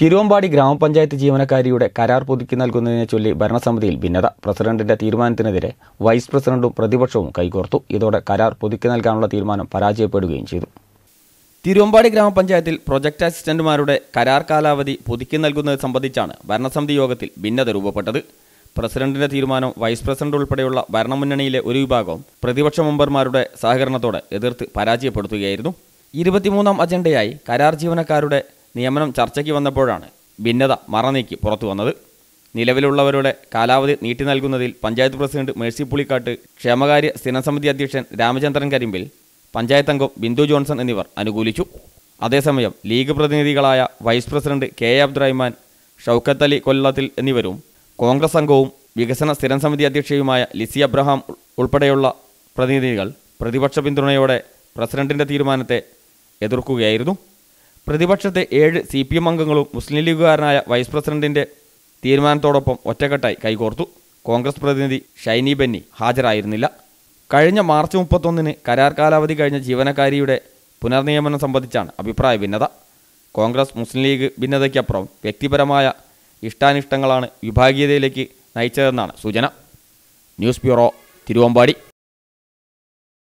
തിരുവമ്പാടി ഗ്രാമപഞ്ചായത്ത് ജീവനക്കാരിയുടെ കരാർ പുതുക്കി നൽകുന്നതിനെ ചൊല്ലി ഭരണസമിതിയിൽ ഭിന്നത പ്രസിഡന്റിന്റെ തീരുമാനത്തിനെതിരെ വൈസ് പ്രസിഡന്റും പ്രതിപക്ഷവും കൈകോർത്തു ഇതോടെ കരാർ പുതുക്കി നൽകാനുള്ള തീരുമാനം പരാജയപ്പെടുകയും ചെയ്തു തിരുവമ്പാടി ഗ്രാമപഞ്ചായത്തിൽ പ്രൊജക്ട് അസിസ്റ്റന്റുമാരുടെ കരാർ കാലാവധി പുതുക്കി നൽകുന്നത് സംബന്ധിച്ചാണ് ഭരണസമിതി യോഗത്തിൽ ഭിന്നത രൂപപ്പെട്ടത് പ്രസിഡന്റിന്റെ തീരുമാനം വൈസ് പ്രസിഡന്റ് ഉൾപ്പെടെയുള്ള ഭരണമുന്നണിയിലെ ഒരു വിഭാഗവും പ്രതിപക്ഷ മെമ്പർമാരുടെ സഹകരണത്തോടെ എതിർത്ത് പരാജയപ്പെടുത്തുകയായിരുന്നു ഇരുപത്തിമൂന്നാം അജണ്ടയായി കരാർ ജീവനക്കാരുടെ നിയമനം ചർച്ചയ്ക്ക് വന്നപ്പോഴാണ് ഭിന്നത മറനീക്കി പുറത്തു വന്നത് നിലവിലുള്ളവരുടെ കാലാവധി നീട്ടി നൽകുന്നതിൽ പഞ്ചായത്ത് പ്രസിഡന്റ് മേഴ്സി പുളിക്കാട്ട് ക്ഷേമകാര്യ സ്ഥിരസമിതി അധ്യക്ഷൻ രാമചന്ദ്രൻ കരിമ്പിൽ പഞ്ചായത്ത് അംഗം ബിന്ദു ജോൺസൺ എന്നിവർ അനുകൂലിച്ചു അതേസമയം ലീഗ് പ്രതിനിധികളായ vice president K Abdurahman Shoukath Ali കൊല്ലത്തിൽ എന്നിവരും കോൺഗ്രസ് അംഗവും വികസന സ്ഥിരം സമിതി അധ്യക്ഷയുമായ ലിസി അബ്രഹാം ഉൾപ്പെടെയുള്ള പ്രതിനിധികൾ പ്രതിപക്ഷ പിന്തുണയോടെ പ്രസിഡന്റിന്റെ തീരുമാനത്തെ എതിർക്കുകയായിരുന്നു പ്രതിപക്ഷത്തെ ഏഴ് സി പി എം അംഗങ്ങളും മുസ്ലിം ലീഗുകാരനായ വൈസ് പ്രസിഡന്റിന്റെ തീരുമാനത്തോടൊപ്പം ഒറ്റക്കെട്ടായി കൈകോർത്തു കോൺഗ്രസ് പ്രതിനിധി ഷൈനി ബെന്നി ഹാജരായിരുന്നില്ല കഴിഞ്ഞ മാർച്ച് മുപ്പത്തൊന്നിന് കരാർ കാലാവധി കഴിഞ്ഞ ജീവനക്കാരിയുടെ പുനർനിയമനം സംബന്ധിച്ചാണ് അഭിപ്രായ ഭിന്നത കോൺഗ്രസ് മുസ്ലിം ലീഗ് ഭിന്നതയ്ക്കപ്പുറം വ്യക്തിപരമായ ഇഷ്ടാനിഷ്ടങ്ങളാണ് വിഭാഗീയതയിലേക്ക് നയിച്ചതെന്നാണ് സൂചന ന്യൂസ് ബ്യൂറോ തിരുവമ്പാടി